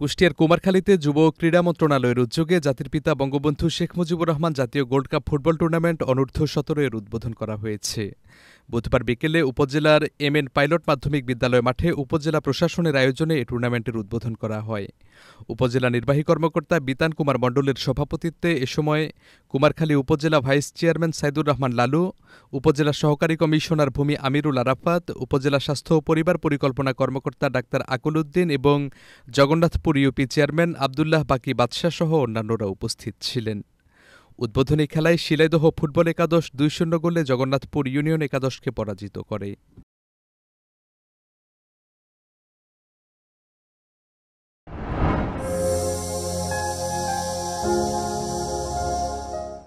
কুষ্টিয়ার কুমারখালীতে যুব ক্রীড়া মন্ত্রণালয়ের উদ্যোগে জাতির পিতা বঙ্গবন্ধু শেখ মুজিবুর রহমান জাতীয় গোল্ড কাপ ফুটবল টুর্নামেন্ট অনূর্ধ্ব সতেরো এর উদ্বোধন করা হয়েছে বুধবার বিকেলে উপজেলার এম এন পাইলট মাধ্যমিক বিদ্যালয় মাঠে উপজেলা প্রশাসনের আয়োজনে এ টুর্নামেন্টের উদ্বোধন করা হয় উপজেলা নির্বাহী কর্মকর্তা বিতান কুমার মণ্ডলের সভাপতিত্বে এ সময় কুমারখালী উপজেলা ভাইস চেয়ারম্যান সাইদুর রহমান লালু উপজেলা সহকারী কমিশনার ভূমি আমিরুল আরাফাত উপজেলা স্বাস্থ্য ও পরিবার পরিকল্পনা কর্মকর্তা ডাক্তার আকুল উদ্দিন এবং জগন্নাথপুর ইউপি চেয়ারম্যান আবদুল্লাহ বাকি বাদশাহ সহ অন্যান্যরা উপস্থিত ছিলেন উদ্বোধনী খেলায় শিলাইদহ ফুটবল একাদশ দুই শূন্য গোলে জগন্নাথপুর ইউনিয়ন একাদশকে পরাজিত করে thank you